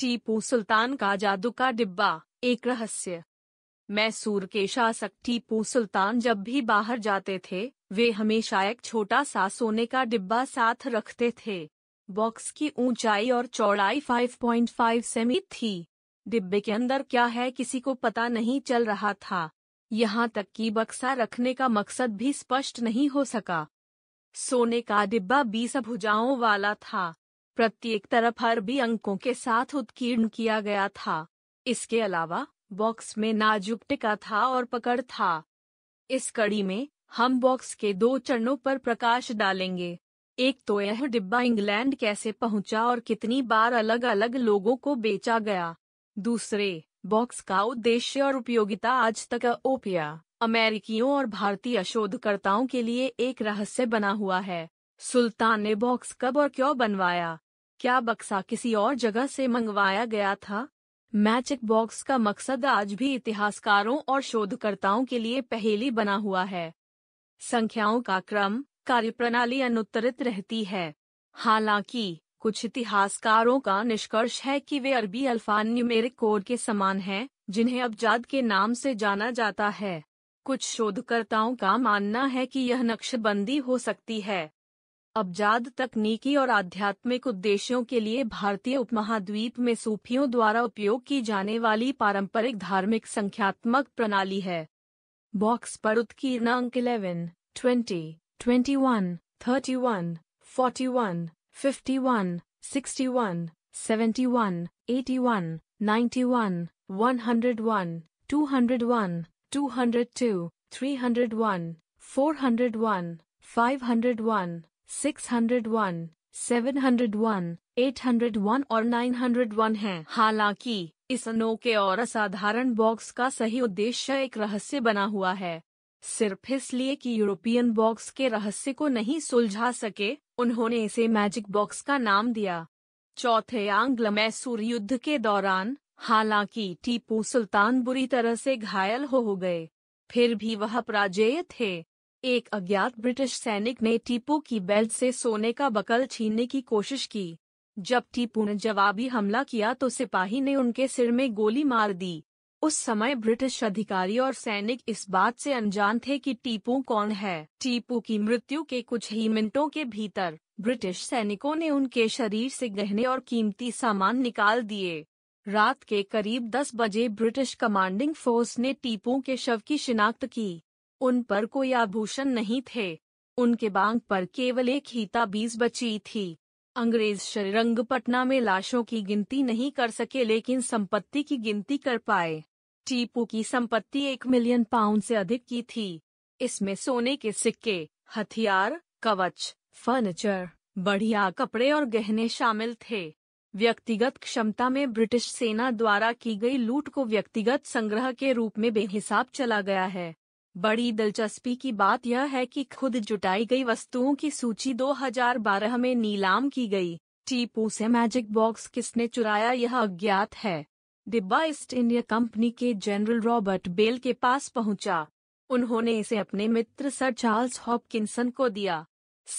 टीपू सुल्तान का जादू का डिब्बा एक रहस्य मैसूर के शासक टीपू सुल्तान जब भी बाहर जाते थे वे हमेशा एक छोटा सा सोने का डिब्बा साथ रखते थे बॉक्स की ऊंचाई और चौड़ाई 5.5 सेमी थी डिब्बे के अंदर क्या है किसी को पता नहीं चल रहा था यहाँ तक कि बक्सा रखने का मकसद भी स्पष्ट नहीं हो सका सोने का डिब्बा बीस भुजाओं वाला था प्रत्येक तरफ अरबी अंकों के साथ उत्कीर्ण किया गया था इसके अलावा बॉक्स में नाजुक टिका था और पकड़ था इस कड़ी में हम बॉक्स के दो चरणों पर प्रकाश डालेंगे एक तो यह डिब्बा इंग्लैंड कैसे पहुंचा और कितनी बार अलग अलग लोगों को बेचा गया दूसरे बॉक्स का उद्देश्य और उपयोगिता आज तक ओपिया अमेरिकियों और भारतीय शोधकर्ताओं के लिए एक रहस्य बना हुआ है सुल्तान ने बॉक्स कब और क्यों बनवाया क्या बक्सा किसी और जगह से मंगवाया गया था मैचिक बॉक्स का मकसद आज भी इतिहासकारों और शोधकर्ताओं के लिए पहेली बना हुआ है संख्याओं का क्रम कार्यप्रणाली अनुत्तरित रहती है हालांकि कुछ इतिहासकारों का निष्कर्ष है कि वे अरबी अल्फान न्यूमेरिक कोड के समान हैं, जिन्हें अबजाद के नाम से जाना जाता है कुछ शोधकर्ताओं का मानना है कि यह नक्शबंदी हो सकती है अबजाद तकनीकी और आध्यात्मिक उद्देश्यों के लिए भारतीय उपमहाद्वीप में सूफियों द्वारा उपयोग की जाने वाली पारंपरिक धार्मिक संख्यात्मक प्रणाली है बॉक्स पर उत्कीर्ण अंक eleven twenty twenty one thirty one forty one fifty one sixty one seventy one eighty one ninety one one hundred one two hundred one two hundred two three hundred one four hundred one five hundred one 601, 701, 801 और 901 हैं। हालांकि इस अनोखे और असाधारण box का सही उद्देश्य एक रहस्य बना हुआ है सिर्फ इसलिए कि यूरोपियन बॉक्स के रहस्य को नहीं सुलझा सके उन्होंने इसे मैजिक बॉक्स का नाम दिया चौथे आंग्ल मैसूर युद्ध के दौरान हालांकि टीपू सुल्तान बुरी तरह से घायल हो, हो गए फिर भी वह पराजय थे एक अज्ञात ब्रिटिश सैनिक ने टीपू की बेल्ट से सोने का बकल छीनने की कोशिश की जब टीपू ने जवाबी हमला किया तो सिपाही ने उनके सिर में गोली मार दी उस समय ब्रिटिश अधिकारी और सैनिक इस बात से अनजान थे कि टीपू कौन है टीपू की मृत्यु के कुछ ही मिनटों के भीतर ब्रिटिश सैनिकों ने उनके शरीर से गहने और कीमती सामान निकाल दिए रात के करीब 10 बजे ब्रिटिश कमांडिंग फोर्स ने टीपू के शव की शिनाख्त की उन पर कोई आभूषण नहीं थे उनके बांग पर केवल एक ही ताबीज बची थी अंग्रेज श्रीरंग पटना में लाशों की गिनती नहीं कर सके लेकिन संपत्ति की गिनती कर पाए टीपू की संपत्ति एक मिलियन पाउंड से अधिक की थी इसमें सोने के सिक्के हथियार कवच फर्नीचर बढ़िया कपड़े और गहने शामिल थे व्यक्तिगत क्षमता में ब्रिटिश सेना द्वारा की गई लूट को व्यक्तिगत संग्रह के रूप में बेहिसाब चला गया है बड़ी दिलचस्पी की बात यह है कि खुद जुटाई गई वस्तुओं की सूची 2012 में नीलाम की गई टीपू से मैजिक बॉक्स किसने चुराया यह अज्ञात है डिब्बा ईस्ट इंडिया कंपनी के जनरल रॉबर्ट बेल के पास पहुंचा उन्होंने इसे अपने मित्र सर चार्ल्स हॉपकिंसन को दिया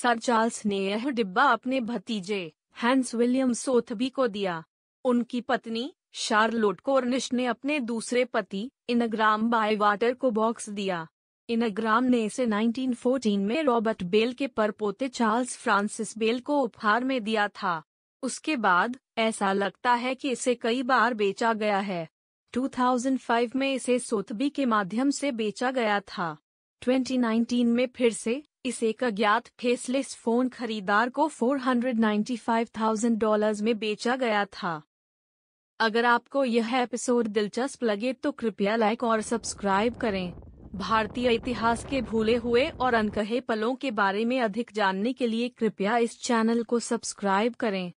सर चार्ल्स ने यह डिब्बा अपने भतीजे हैंस विलियम सोथबी को दिया उनकी पत्नी शार्लोट कोर्निश ने अपने दूसरे पति इनग्राम बायवाटर को बॉक्स दिया इनग्राम ने इसे 1914 में रॉबर्ट बेल के परपोते चार्ल्स फ्रांसिस बेल को उपहार में दिया था उसके बाद ऐसा लगता है कि इसे कई बार बेचा गया है 2005 में इसे सोतबी के माध्यम से बेचा गया था 2019 में फिर से इस एक अज्ञात फेसलेस फोन खरीदार को 495,000 डॉलर्स में बेचा गया था अगर आपको यह एपिसोड दिलचस्प लगे तो कृपया लाइक और सब्सक्राइब करें भारतीय इतिहास के भूले हुए और अनकहे पलों के बारे में अधिक जानने के लिए कृपया इस चैनल को सब्सक्राइब करें